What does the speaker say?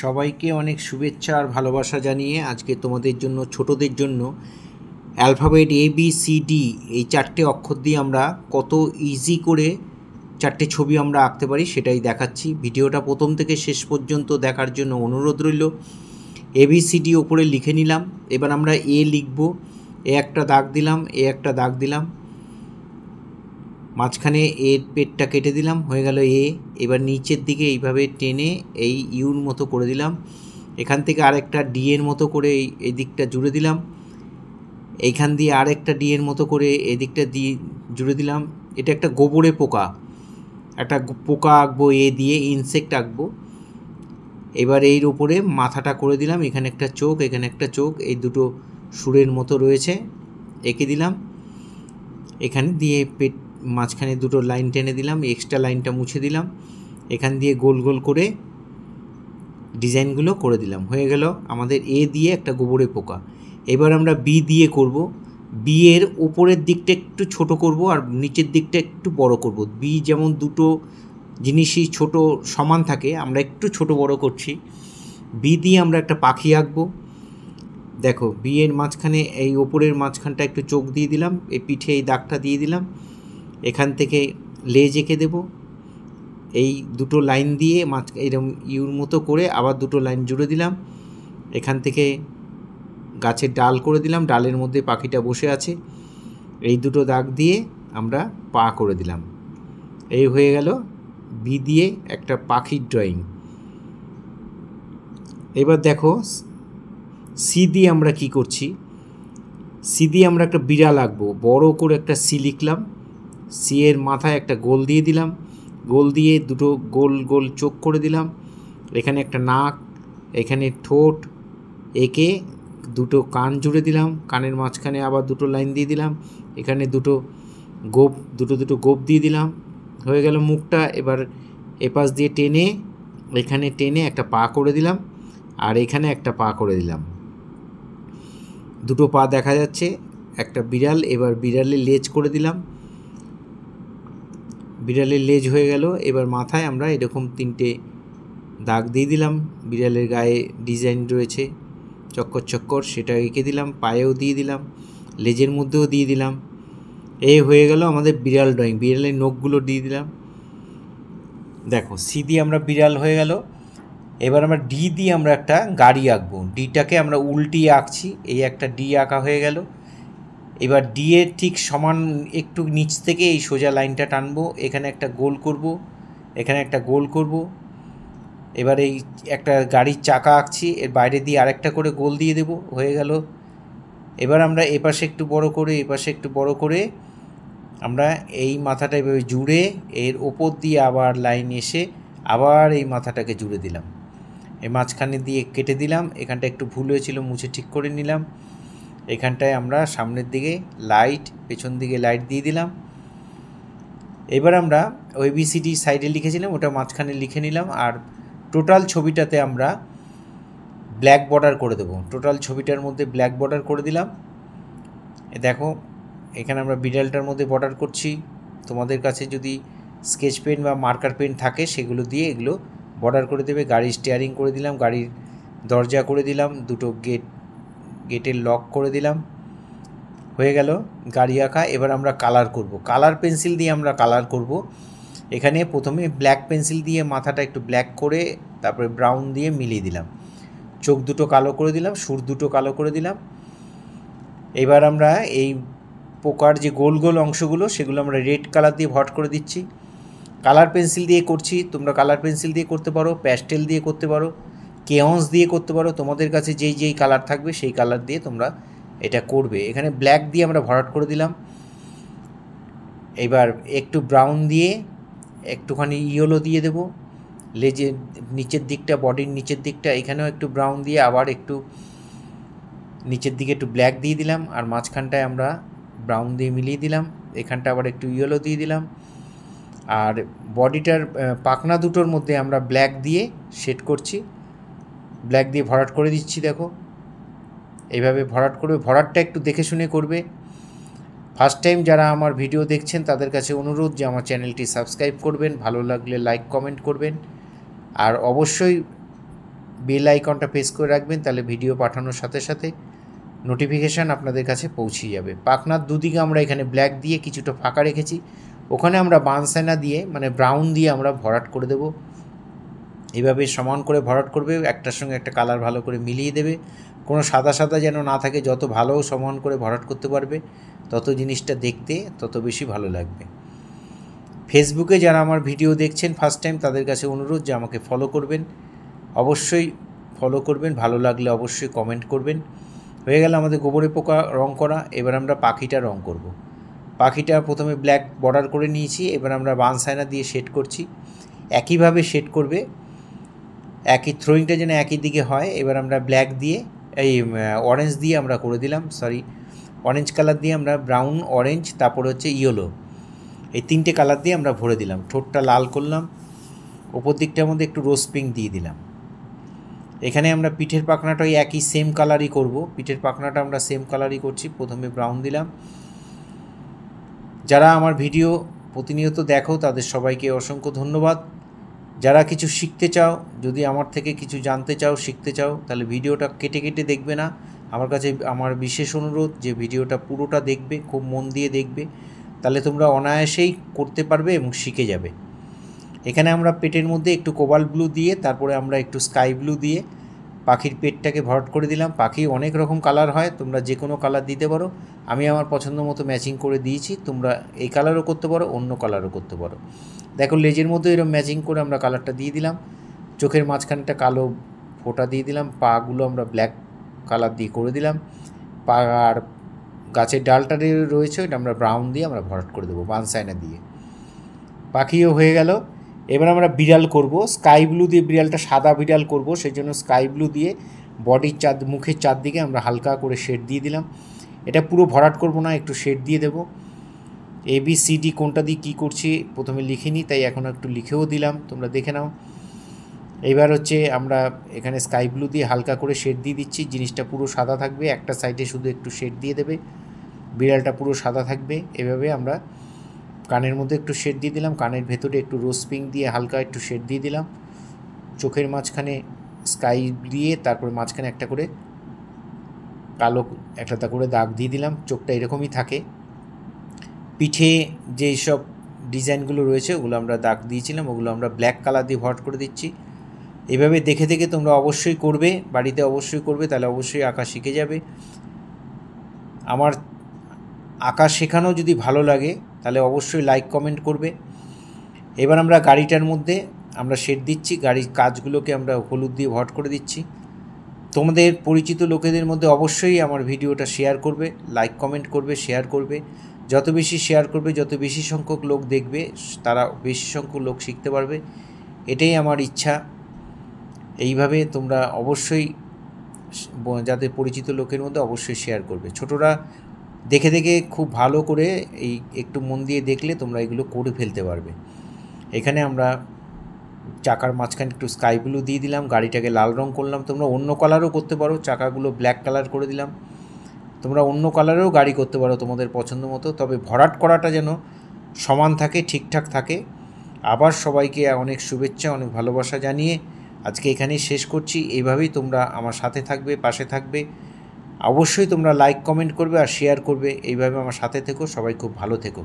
সবাইকে অনেক শুভেচ্ছা আর ভালোবাসা জানিয়ে আজকে তোমাদের জন্য ছোটদের জন্য alphabet A B C D এই চারটে অক্ষর দিয়ে আমরা কত ইজি করে চারটে ছবি আমরা আঁকতে পারি সেটাই দেখাচ্ছি ভিডিওটা প্রথম থেকে শেষ পর্যন্ত দেখার জন্য অনুরোধ রইল এ বি সি ডি ওপরে লিখে নিলাম এবার আমরা এ লিখব এ একটা দাগ দিলাম এ একটা দাগ দিলাম মাঝখানে এর পেটটা কেটে দিলাম হয়ে গেল এ এবার নিচের দিকে এইভাবে টেনে এই ইউর মতো করে দিলাম এখান থেকে আরেকটা ডি এর মতো করে এই দিকটা জুড়ে দিলাম এইখান দিয়ে আরেকটা ডি এর মতো করে এদিকটা দিয়ে জুড়ে দিলাম এটা একটা গোবরে পোকা একটা পোকা আঁকবো এ দিয়ে ইনসেক্ট আঁকবো এবার এর ওপরে মাথাটা করে দিলাম এখানে একটা চোখ এখানে একটা চোখ এই দুটো সুরের মতো রয়েছে এঁকে দিলাম এখানে দিয়ে পেট মাঝখানে দুটো লাইন টেনে দিলাম এক্সট্রা লাইনটা মুছে দিলাম এখান দিয়ে গোল গোল করে ডিজাইনগুলো করে দিলাম হয়ে গেল আমাদের এ দিয়ে একটা গোবরে পোকা এবার আমরা বি দিয়ে করব বি এর ওপরের দিকটা একটু ছোট করব আর নিচের দিকটা একটু বড় করব বি যেমন দুটো জিনিসই ছোট সমান থাকে আমরা একটু ছোট বড় করছি বি দিয়ে আমরা একটা পাখি আঁকবো দেখো বিয়ের মাঝখানে এই ওপরের মাঝখানটা একটু চোখ দিয়ে দিলাম এই পিঠে এই দাগটা দিয়ে দিলাম এখান থেকে লেজ এঁকে দেব এই দুটো লাইন দিয়ে মাছ এরকম ইউর মতো করে আবার দুটো লাইন জুড়ে দিলাম এখান থেকে গাছের ডাল করে দিলাম ডালের মধ্যে পাখিটা বসে আছে এই দুটো দাগ দিয়ে আমরা পা করে দিলাম এই হয়ে গেল বি দিয়ে একটা পাখির ড্রয়িং এবার দেখো সি দিয়ে আমরা কি করছি সি দিয়ে আমরা একটা বিড়াল আঁকবো বড় করে একটা সি লিখলাম সি এর মাথায় একটা গোল দিয়ে দিলাম গোল দিয়ে দুটো গোল গোল চোখ করে দিলাম এখানে একটা নাক এখানে ঠোঁট একে দুটো কান জুড়ে দিলাম কানের মাঝখানে আবার দুটো লাইন দিয়ে দিলাম এখানে দুটো গোপ দুটো দুটো গোপ দিয়ে দিলাম হয়ে গেল মুখটা এবার এপাশ দিয়ে টেনে এখানে টেনে একটা পা করে দিলাম আর এখানে একটা পা করে দিলাম দুটো পা দেখা যাচ্ছে একটা বিড়াল এবার বিড়ালে লেজ করে দিলাম বিড়ালের লেজ হয়ে গেল এবার মাথায় আমরা এরকম তিনটে দাগ দিয়ে দিলাম বিড়ালের গায়ে ডিজাইন রয়েছে চক্কর চক্কর সেটা এঁকে দিলাম পায়েও দিয়ে দিলাম লেজের মধ্যেও দিয়ে দিলাম এ হয়ে গেল আমাদের বিড়াল ড্রয়িং বিড়ালের নখগুলো দিয়ে দিলাম দেখো সি দিয়ে আমরা বিড়াল হয়ে গেল এবার আমরা ডি দিয়ে আমরা একটা গাড়ি আঁকবো ডিটাকে আমরা উল্টিয়ে আঁকছি এই একটা ডি আঁকা হয়ে গেল এবার দিয়ে ঠিক সমান একটু নিচ থেকে এই সোজা লাইনটা টানবো এখানে একটা গোল করব এখানে একটা গোল করব এবার এই একটা গাড়ির চাকা আঁকছি এর বাইরে দিয়ে আরেকটা করে গোল দিয়ে দেব হয়ে গেল এবার আমরা এপাশে একটু বড় করে এপাশে একটু বড় করে আমরা এই মাথাটা এভাবে জুড়ে এর ওপর দিয়ে আবার লাইন এসে আবার এই মাথাটাকে জুড়ে দিলাম এই মাঝখানে দিয়ে কেটে দিলাম এখানটা একটু ভুল হয়েছিল মুছে ঠিক করে নিলাম এখানটায় আমরা সামনের দিকে লাইট পেছন দিকে লাইট দিয়ে দিলাম এবার আমরা ওইবিসিডি সাইডে লিখেছিলাম ওটা মাঝখানে লিখে নিলাম আর টোটাল ছবিটাতে আমরা ব্ল্যাক বর্ডার করে দেবো টোটাল ছবিটার মধ্যে ব্ল্যাক বর্ডার করে দিলাম দেখো এখানে আমরা বিড়ালটার মধ্যে বর্ডার করছি তোমাদের কাছে যদি স্কেচ পেন বা মার্কার পেন থাকে সেগুলো দিয়ে এগুলো বর্ডার করে দেবে গাড়ির স্টিয়ারিং করে দিলাম গাড়ির দরজা করে দিলাম দুটো গেট গেটের লক করে দিলাম হয়ে গেল গাড়ি আঁকা এবার আমরা কালার করব কালার পেন্সিল দিয়ে আমরা কালার করব এখানে প্রথমে ব্ল্যাক পেন্সিল দিয়ে মাথাটা একটু ব্ল্যাক করে তারপরে ব্রাউন দিয়ে মিলিয়ে দিলাম চোখ দুটো কালো করে দিলাম সুর দুটো কালো করে দিলাম এবার আমরা এই পোকার যে গোল গোল অংশগুলো সেগুলো আমরা রেড কালার দিয়ে ভট করে দিচ্ছি কালার পেন্সিল দিয়ে করছি তোমরা কালার পেন্সিল দিয়ে করতে পারো প্যাস্টেল দিয়ে করতে পারো কেয়ন্স দিয়ে করতে পারো তোমাদের কাছে যেই যেই কালার থাকবে সেই কালার দিয়ে তোমরা এটা করবে এখানে ব্ল্যাক দিয়ে আমরা ভরাট করে দিলাম এবার একটু ব্রাউন দিয়ে একটুখানি ইয়েলো দিয়ে দেবো লেজের নিচের দিকটা বডির নিচের দিকটা এখানেও একটু ব্রাউন দিয়ে আবার একটু নিচের দিকে একটু ব্ল্যাক দিয়ে দিলাম আর মাঝখানটায় আমরা ব্রাউন দিয়ে মিলিয়ে দিলাম এখানটা আবার একটু ইয়েলো দিয়ে দিলাম আর বডিটার পাখনা দুটোর মধ্যে আমরা ব্ল্যাক দিয়ে শেড করছি ব্ল্যাক দিয়ে ভরাট করে দিচ্ছি দেখো এইভাবে ভরাট করবে ভরাটটা একটু দেখে শুনে করবে ফার্স্ট টাইম যারা আমার ভিডিও দেখছেন তাদের কাছে অনুরোধ যে আমার চ্যানেলটি সাবস্ক্রাইব করবেন ভালো লাগলে লাইক কমেন্ট করবেন আর অবশ্যই বেল আইকনটা প্রেস করে রাখবেন তাহলে ভিডিও পাঠানোর সাথে সাথে নোটিফিকেশান আপনাদের কাছে পৌঁছে যাবে পাকনার দুদিকে আমরা এখানে ব্ল্যাক দিয়ে কিছুটা ফাঁকা রেখেছি ওখানে আমরা বানসেনা দিয়ে মানে ব্রাউন দিয়ে আমরা ভরাট করে দেবো এভাবে সমান করে ভরাট করবে একটার সঙ্গে একটা কালার ভালো করে মিলিয়ে দেবে কোনো সাদা সাদা যেন না থাকে যত ভালো সমান করে ভরাট করতে পারবে তত জিনিসটা দেখতে তত বেশি ভালো লাগবে ফেসবুকে যারা আমার ভিডিও দেখছেন ফার্স্ট টাইম তাদের কাছে অনুরোধ যে আমাকে ফলো করবেন অবশ্যই ফলো করবেন ভালো লাগলে অবশ্যই কমেন্ট করবেন হয়ে গেল আমাদের গোবরে পোকা রং করা এবার আমরা পাখিটা রং করব। পাখিটা প্রথমে ব্ল্যাক বর্ডার করে নিয়েছি এবার আমরা বান সাইনা দিয়ে শেড করছি একইভাবে শেড করবে একই থ্রোয়িংটা যেন একই দিকে হয় এবার আমরা ব্ল্যাক দিয়ে এই অরেঞ্জ দিয়ে আমরা করে দিলাম সরি অরেঞ্জ কালার দিয়ে আমরা ব্রাউন অরেঞ্জ তারপরে হচ্ছে ইয়েলো এই তিনটে কালার দিয়ে আমরা ভরে দিলাম ঠোঁটটা লাল করলাম ওপর দিকটার মধ্যে একটু রোজ পিঙ্ক দিয়ে দিলাম এখানে আমরা পিঠের পাখনাটা ওই একই সেম কালারই করব পিঠের পাখনাটা আমরা সেম কালারই করছি প্রথমে ব্রাউন দিলাম যারা আমার ভিডিও প্রতিনিয়ত দেখো তাদের সবাইকে অসংখ্য ধন্যবাদ যারা কিছু শিখতে চাও যদি আমার থেকে কিছু জানতে চাও শিখতে চাও তাহলে ভিডিওটা কেটে কেটে দেখবে না আমার কাছে আমার বিশেষ অনুরোধ যে ভিডিওটা পুরোটা দেখবে খুব মন দিয়ে দেখবে তাহলে তোমরা অনায়াসেই করতে পারবে এবং শিখে যাবে এখানে আমরা পেটের মধ্যে একটু কোবাল ব্লু দিয়ে তারপরে আমরা একটু স্কাই ব্লু দিয়ে পাখির পেটটাকে ভরট করে দিলাম পাখি অনেক রকম কালার হয় তোমরা যে কোনো কালার দিতে পারো আমি আমার পছন্দ মতো ম্যাচিং করে দিয়েছি তোমরা এই কালারও করতে পারো অন্য কালারও করতে পারো দেখো লেজের মধ্যে এরকম ম্যাচিং করে আমরা কালারটা দিয়ে দিলাম চোখের মাঝখানটা কালো ফোটা দিয়ে দিলাম পাগুলো আমরা ব্ল্যাক কালার দিয়ে করে দিলাম পা আর গাছের ডালটা রয়েছে ওইটা আমরা ব্রাউন দিয়ে আমরা ভরাট করে দেবো বানসাইনা দিয়ে পাখিও হয়ে গেল এবার আমরা বিড়াল করব স্কাই ব্লু দিয়ে বিড়ালটা সাদা বিড়াল করব সেই জন্য স্কাই ব্লু দিয়ে বডির চার মুখের চারদিকে আমরা হালকা করে শেড দিয়ে দিলাম এটা পুরো ভরাট করব না একটু শেড দিয়ে দেবো এবিসিডি কোনটা দিয়ে কী করছি প্রথমে লিখিনি তাই এখন একটু লিখেও দিলাম তোমরা দেখে নাও এবার হচ্ছে আমরা এখানে স্কাই ব্লু দিয়ে হালকা করে শেড দিয়ে দিচ্ছি জিনিসটা পুরো সাদা থাকবে একটা সাইডে শুধু একটু শেড দিয়ে দেবে বিড়ালটা পুরো সাদা থাকবে এভাবে আমরা কানের মধ্যে একটু শেড দিয়ে দিলাম কানের ভেতরে একটু রোজ পিঙ্ক দিয়ে হালকা একটু শেড দিয়ে দিলাম চোখের মাঝখানে স্কাই দিয়ে তারপরে মাঝখানে একটা করে কালো একটা করে দাগ দিয়ে দিলাম চোখটা এরকমই থাকে পিঠে যেসব ডিজাইনগুলো রয়েছে ওগুলো আমরা দাগ দিয়েছিলাম ওগুলো আমরা ব্ল্যাক কালার দিয়ে ভট করে দিচ্ছি এভাবে দেখে দেখে তোমরা অবশ্যই করবে বাড়িতে অবশ্যই করবে তাহলে অবশ্যই আঁকা শিখে যাবে আমার আঁকা শেখানো যদি ভালো লাগে তাহলে অবশ্যই লাইক কমেন্ট করবে এবার আমরা গাড়িটার মধ্যে আমরা শেড দিচ্ছি গাড়ির কাজগুলোকে আমরা হলুদ দিয়ে ভট করে দিচ্ছি তোমাদের পরিচিত লোকেদের মধ্যে অবশ্যই আমার ভিডিওটা শেয়ার করবে লাইক কমেন্ট করবে শেয়ার করবে যত বেশি শেয়ার করবে যত বেশি সংখ্যক লোক দেখবে তারা বেশি সংখ্যক লোক শিখতে পারবে এটাই আমার ইচ্ছা এইভাবে তোমরা অবশ্যই যাদের পরিচিত লোকের মধ্যে অবশ্যই শেয়ার করবে ছোটরা দেখে দেখে খুব ভালো করে এই একটু মন দিয়ে দেখলে তোমরা এগুলো করে ফেলতে পারবে এখানে আমরা চাকার মাঝখানে একটু স্কাই ব্লু দিয়ে দিলাম গাড়িটাকে লাল রং করলাম তোমরা অন্য কালারও করতে পারো চাকাগুলো ব্ল্যাক কালার করে দিলাম তোমরা অন্য কালারেও গাড়ি করতে পারো তোমাদের পছন্দ মতো তবে ভরাট করাটা যেন সমান থাকে ঠিকঠাক থাকে আবার সবাইকে অনেক শুভেচ্ছা অনেক ভালোবাসা জানিয়ে আজকে এখানেই শেষ করছি এইভাবেই তোমরা আমার সাথে থাকবে পাশে থাকবে অবশ্যই তোমরা লাইক কমেন্ট করবে আর শেয়ার করবে এইভাবে আমার সাথে থেকো সবাই খুব ভালো থেকো